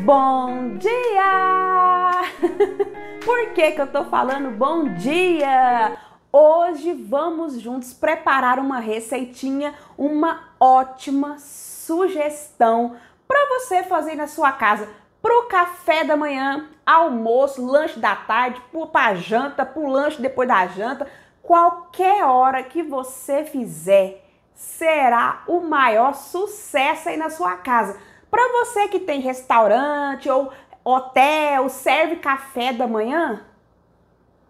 Bom dia! Por que, que eu tô falando bom dia? Hoje vamos juntos preparar uma receitinha, uma ótima sugestão para você fazer na sua casa, pro café da manhã, almoço, lanche da tarde, pra janta, pro lanche depois da janta, qualquer hora que você fizer, será o maior sucesso aí na sua casa para você que tem restaurante ou hotel, serve café da manhã,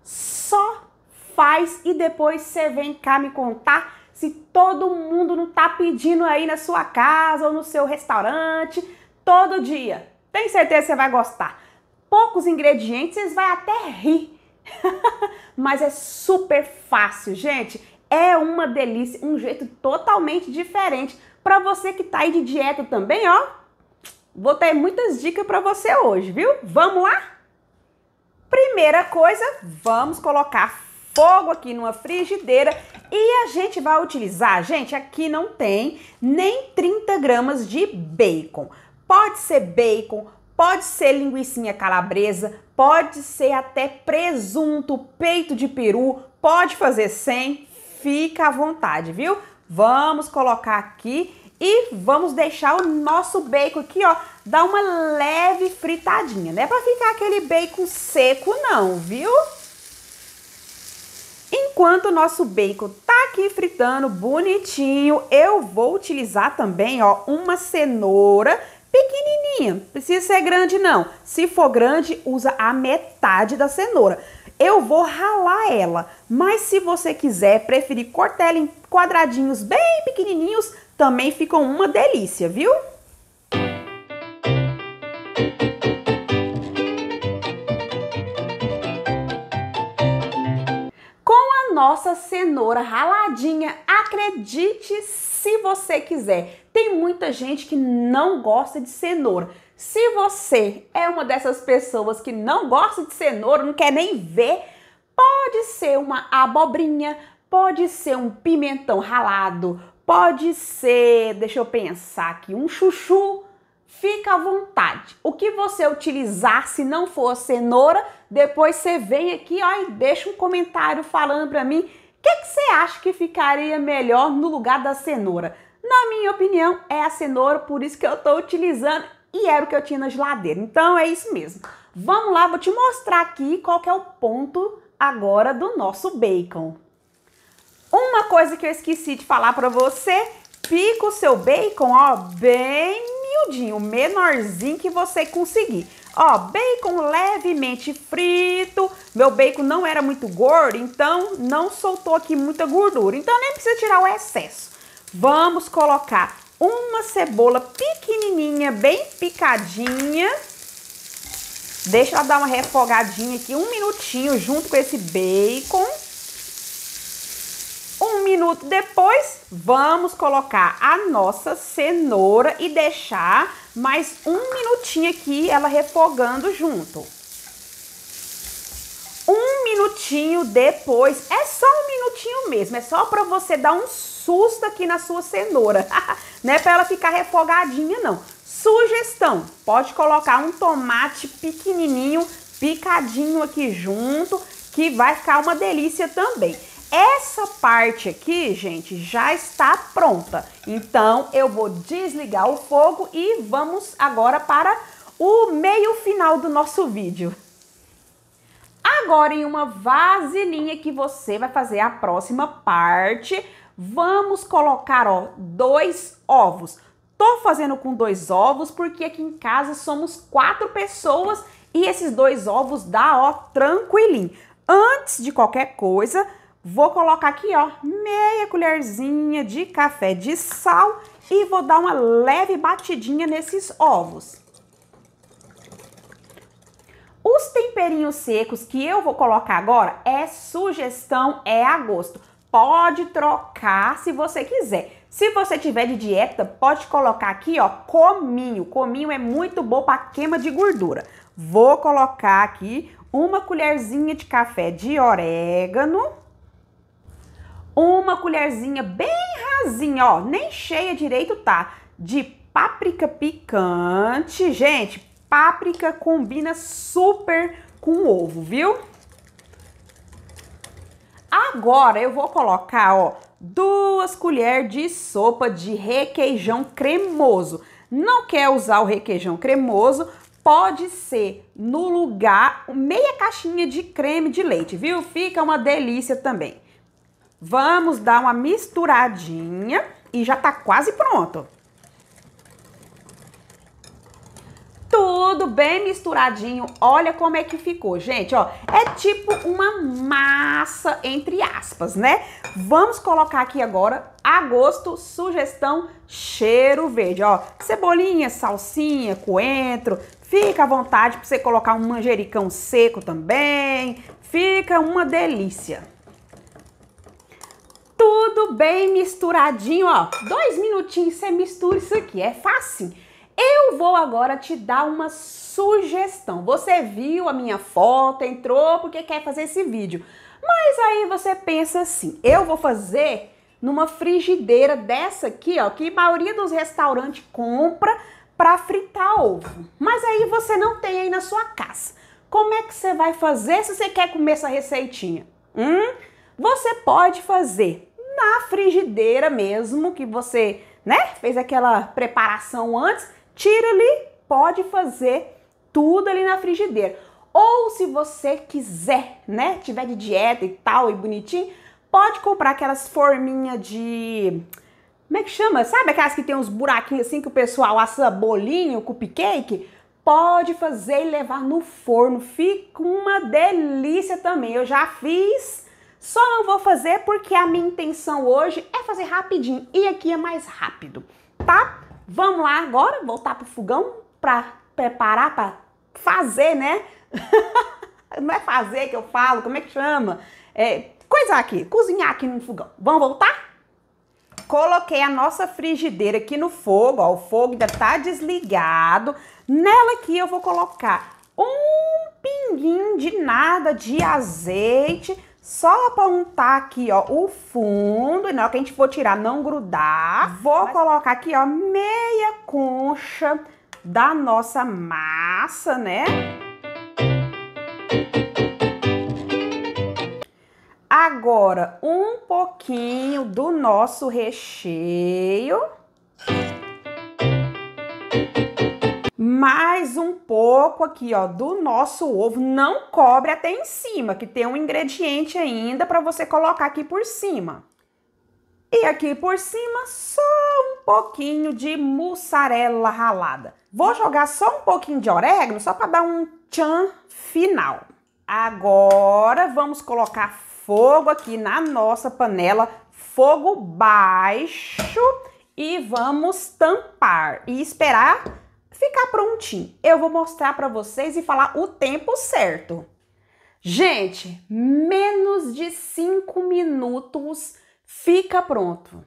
só faz e depois você vem cá me contar se todo mundo não tá pedindo aí na sua casa ou no seu restaurante todo dia. Tem certeza que você vai gostar. Poucos ingredientes, vocês vai até rir. Mas é super fácil, gente. É uma delícia, um jeito totalmente diferente para você que tá aí de dieta também, ó Vou ter muitas dicas para você hoje, viu? Vamos lá? Primeira coisa, vamos colocar fogo aqui numa frigideira e a gente vai utilizar, gente, aqui não tem nem 30 gramas de bacon. Pode ser bacon, pode ser linguiça calabresa, pode ser até presunto, peito de peru, pode fazer sem, fica à vontade, viu? Vamos colocar aqui e vamos deixar o nosso bacon aqui, ó, dar uma leve fritadinha. Não é pra ficar aquele bacon seco não, viu? Enquanto o nosso bacon tá aqui fritando bonitinho, eu vou utilizar também, ó, uma cenoura pequenininha. Precisa ser grande não. Se for grande, usa a metade da cenoura. Eu vou ralar ela. Mas se você quiser preferir cortê-la em quadradinhos bem pequenininhos, também ficam uma delícia, viu? Com a nossa cenoura raladinha, acredite se você quiser. Tem muita gente que não gosta de cenoura. Se você é uma dessas pessoas que não gosta de cenoura, não quer nem ver, Pode ser uma abobrinha, pode ser um pimentão ralado, pode ser, deixa eu pensar aqui, um chuchu. Fica à vontade. O que você utilizar, se não for cenoura, depois você vem aqui ó, e deixa um comentário falando para mim o que, que você acha que ficaria melhor no lugar da cenoura. Na minha opinião, é a cenoura, por isso que eu estou utilizando e era o que eu tinha na geladeira. Então é isso mesmo. Vamos lá, vou te mostrar aqui qual é o ponto agora do nosso bacon. Uma coisa que eu esqueci de falar para você, pica o seu bacon, ó, bem miudinho, menorzinho que você conseguir. Ó, bacon levemente frito. Meu bacon não era muito gordo, então não soltou aqui muita gordura. Então nem precisa tirar o excesso. Vamos colocar uma cebola pequenininha, bem picadinha Deixa ela dar uma refogadinha aqui, um minutinho junto com esse bacon. Um minuto depois, vamos colocar a nossa cenoura e deixar mais um minutinho aqui ela refogando junto. Um minutinho depois, é só um minutinho mesmo, é só para você dar um susto aqui na sua cenoura. não é para ela ficar refogadinha não. Sugestão: pode colocar um tomate pequenininho picadinho aqui junto, que vai ficar uma delícia também. Essa parte aqui, gente, já está pronta. Então eu vou desligar o fogo e vamos agora para o meio final do nosso vídeo. Agora em uma vasilhinha que você vai fazer a próxima parte, vamos colocar, ó, dois ovos. Tô fazendo com dois ovos porque aqui em casa somos quatro pessoas e esses dois ovos dá, ó, tranquilinho. Antes de qualquer coisa, vou colocar aqui, ó, meia colherzinha de café de sal e vou dar uma leve batidinha nesses ovos. Os temperinhos secos que eu vou colocar agora é sugestão, é a gosto. Pode trocar se você quiser. Se você tiver de dieta, pode colocar aqui, ó, cominho. Cominho é muito bom para queima de gordura. Vou colocar aqui uma colherzinha de café de orégano. Uma colherzinha bem rasinha, ó, nem cheia direito tá, de páprica picante. Gente, páprica combina super com ovo, viu? Agora eu vou colocar, ó, duas colheres de sopa de requeijão cremoso. Não quer usar o requeijão cremoso, pode ser no lugar meia caixinha de creme de leite, viu? Fica uma delícia também. Vamos dar uma misturadinha e já tá quase pronto. tudo bem misturadinho. Olha como é que ficou, gente, ó. É tipo uma massa, entre aspas, né? Vamos colocar aqui agora a gosto, sugestão, cheiro verde, ó. Cebolinha, salsinha, coentro. Fica à vontade para você colocar um manjericão seco também. Fica uma delícia tudo bem misturadinho, ó. Dois minutinhos você mistura isso aqui, é fácil. Eu vou agora te dar uma sugestão. Você viu a minha foto, entrou porque quer fazer esse vídeo. Mas aí você pensa assim: eu vou fazer numa frigideira dessa aqui, ó, que a maioria dos restaurantes compra para fritar ovo. Mas aí você não tem aí na sua casa. Como é que você vai fazer se você quer comer essa receitinha? Hum? Você pode fazer na frigideira mesmo que você, né, fez aquela preparação antes tira ali, pode fazer tudo ali na frigideira. Ou se você quiser, né, tiver de dieta e tal e bonitinho, pode comprar aquelas forminhas de como é que chama? Sabe aquelas que tem uns buraquinhos assim que o pessoal assa bolinho, cupcake? Pode fazer e levar no forno. Fica uma delícia também. Eu já fiz, só não vou fazer porque a minha intenção hoje é fazer rapidinho e aqui é mais rápido, tá? Vamos lá agora voltar pro fogão para preparar para fazer, né? Não é fazer que eu falo, como é que chama? É, coisa aqui, cozinhar aqui no fogão. Vamos voltar? Coloquei a nossa frigideira aqui no fogo, ó, o fogo ainda tá desligado. Nela aqui eu vou colocar um pinguinho de nada de azeite só apontar aqui, ó, o fundo, na hora que a gente for tirar, não grudar. Vou Mas... colocar aqui, ó, meia concha da nossa massa, né? Agora, um pouquinho do nosso recheio mais um pouco aqui, ó, do nosso ovo. Não cobre até em cima, que tem um ingrediente ainda para você colocar aqui por cima. E aqui por cima, só um pouquinho de mussarela ralada. Vou jogar só um pouquinho de orégano, só para dar um tchan final. Agora vamos colocar fogo aqui na nossa panela, fogo baixo, e vamos tampar e esperar ficar prontinho, eu vou mostrar para vocês e falar o tempo certo. Gente, menos de cinco minutos fica pronto.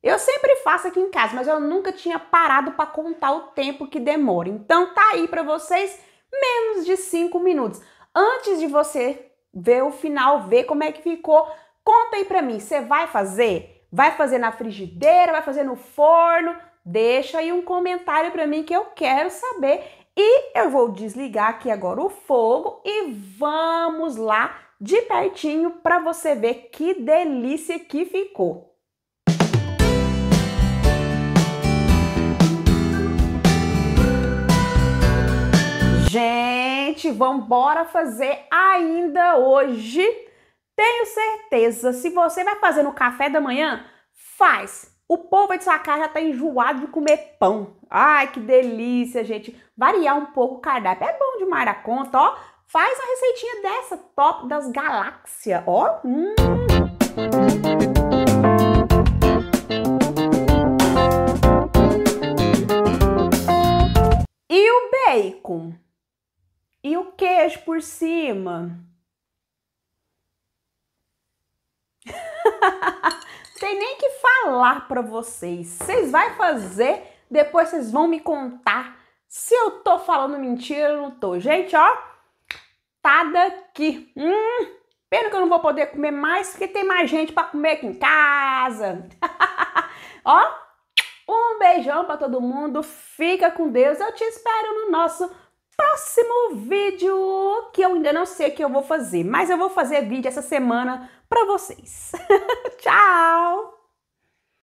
Eu sempre faço aqui em casa, mas eu nunca tinha parado para contar o tempo que demora. Então tá aí para vocês menos de cinco minutos. Antes de você ver o final, ver como é que ficou, conta aí para mim, você vai fazer? Vai fazer na frigideira, vai fazer no forno? Deixa aí um comentário para mim que eu quero saber. E eu vou desligar aqui agora o fogo e vamos lá de pertinho para você ver que delícia que ficou. Gente, vamos bora fazer ainda hoje. Tenho certeza, se você vai fazer no café da manhã, faz o povo de Sacar já tá enjoado de comer pão. Ai, que delícia, gente. Variar um pouco o cardápio. É bom demais a conta, ó. Faz a receitinha dessa, top das galáxias, ó. Hum. E o bacon? E o queijo por cima? Tem nem que falar para vocês. Vocês vai fazer, depois vocês vão me contar se eu tô falando mentira ou não tô. Gente, ó, tá daqui. Hum, pena que eu não vou poder comer mais, porque tem mais gente para comer aqui em casa. ó, um beijão para todo mundo. Fica com Deus. Eu te espero no nosso próximo vídeo que eu ainda não sei o que eu vou fazer, mas eu vou fazer vídeo essa semana para vocês. Tchau!